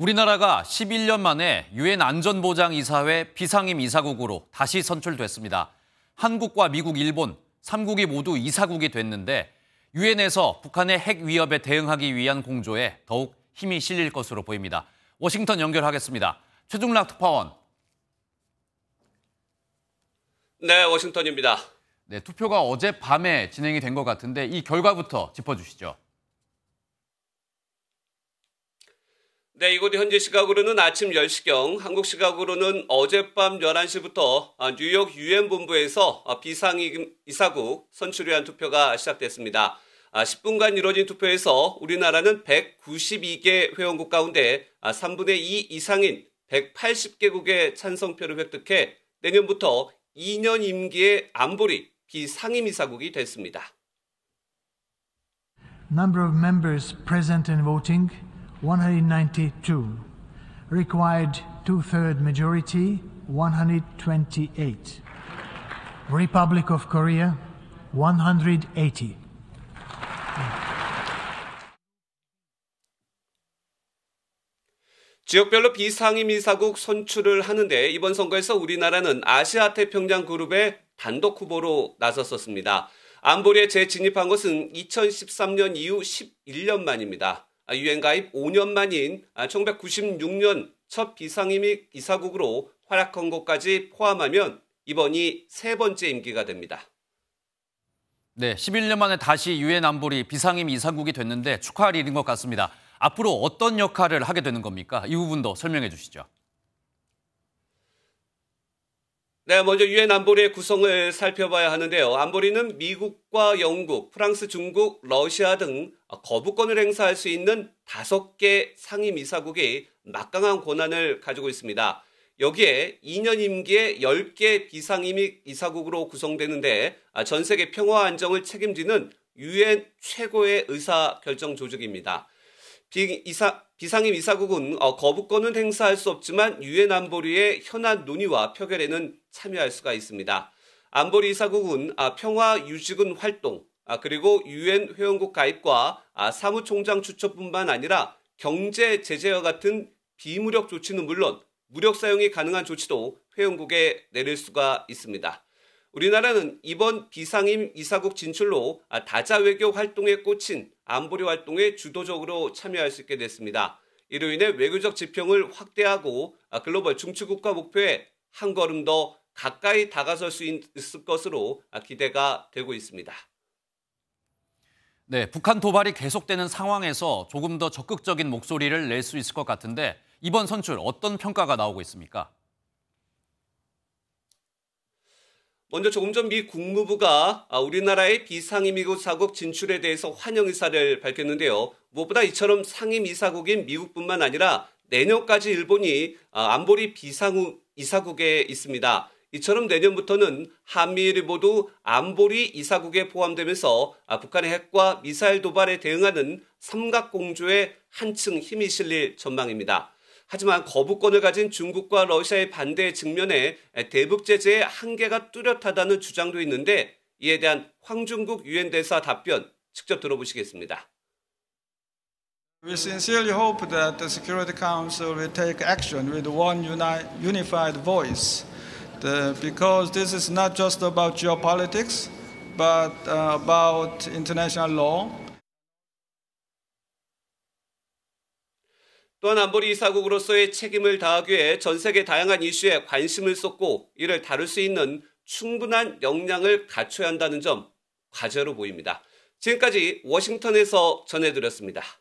우리나라가 11년 만에 유엔 안전보장이사회 비상임 이사국으로 다시 선출됐습니다. 한국과 미국, 일본 3국이 모두 이사국이 됐는데 유엔에서 북한의 핵 위협에 대응하기 위한 공조에 더욱 힘이 실릴 것으로 보입니다. 워싱턴 연결하겠습니다. 최종락 특파원. 네, 워싱턴입니다. 네, 투표가 어젯밤에 진행이 된 것 같은데 이 결과부터 짚어주시죠. 네, 이곳 현재 시각으로는 아침 10시경, 한국 시각으로는 어젯밤 11시부터 아, 뉴욕 유엔 본부에서 아, 비상이사국 선출위원 투표가 시작됐습니다. 10분간 아, 이뤄진 투표에서 우리나라는 192개 회원국 가운데 3분의 2 이상인 180개국의 찬성표를 획득해 내년부터 2년 임기의 안보리 비상임이사국이 됐습니다. Number of members present and voting 192 required two-third majority 128 Republic of Korea 180 지역별로 비상임 이사국 선출을 하는데 이번 선거에서 우리나라는 아시아 태평양 그룹의 단독 후보로 나섰었습니다. 안보리에 재진입한 것은 2013년 이후 11년 만입니다. 아, 유엔 가입 5년 만인 1996년 아, 첫 비상임이 이사국으로 활약한 것까지 포함하면 이번이 세 번째 임기가 됩니다. 네, 11년 만에 다시 유엔 안보리 비상임 이사국이 됐는데 축하할 일인 것 같습니다. 앞으로 어떤 역할을 하게 되는 겁니까? 이 부분도 설명해 주시죠. 네, 먼저 유엔 안보리의 구성을 살펴봐야 하는데요. 안보리는 미국과 영국, 프랑스, 중국, 러시아 등 어, 거부권을 행사할 수 있는 다섯 개 상임이사국이 막강한 권한을 가지고 있습니다. 여기에 2년 임기에 10개 비상임이 사국으로 구성되는데 아, 전 세계 평화 안정을 책임지는 유엔 최고의 의사 결정 조직입니다. 비, 이사, 비상임 이사국은 어, 거부권은 행사할 수 없지만 유엔 안보리의 현안 논의와 표결에는 참여할 수가 있습니다. 안보리 이사국은 아, 평화 유지군 활동, 아, 그리고 유엔 회원국 가입과 아, 사무총장 추천뿐만 아니라 경제 제재와 같은 비무력 조치는 물론 무력 사용이 가능한 조치도 회원국에 내릴 수가 있습니다. 우리나라는 이번 비상임 이사국 진출로 아, 다자 외교 활동에 꽂힌 안보리 활동에 주도적으로 참여할 수 있게 됐습니다. 이로 인해 외교적 지평을 확대하고 글로벌 중추국가 목표에 한 걸음 더 가까이 다가설 수 있을 것으로 기대가 되고 있습니다. 네, 북한 도발이 계속되는 상황에서 조금 더 적극적인 목소리를 낼 수 있을 것 같은데 이번 선출 어떤 평가가 나오고 있습니까? 먼저 조금 전 미 국무부가 아, 우리나라의 비상임이사국 진출에 대해서 환영 의사를 밝혔는데요. 무엇보다 이처럼 상임이사국인 미국뿐만 아니라 내년까지 일본이 아, 안보리 비상이사국에 있습니다. 이처럼 내년부터는 한미일이 모두 안보리 이사국에 포함되면서 북한의 핵과 미사일 도발에 대응하는 삼각공조에 한층 힘이 실릴 전망입니다. 하지만 거부권을 가진 중국과 러시아의 반대에 직면해 대북 제재의 한계가 뚜렷하다는 주장도 있는데 이에 대한 황중국 유엔 대사 답변 직접 들어보시겠습니다. We sincerely hope that the Security Council will take action with one unified voice. t h uh, because this is not just about geopolitics, but uh, about international law. 또한 안보리 이사국으로서의 책임을 다하기 위해 전 세계 다양한 이슈에 관심을 쏟고 이를 다룰 수 있는 충분한 역량을 갖춰야 한다는 점 과제로 보입니다. 지금까지 워싱턴에서 전해드렸습니다.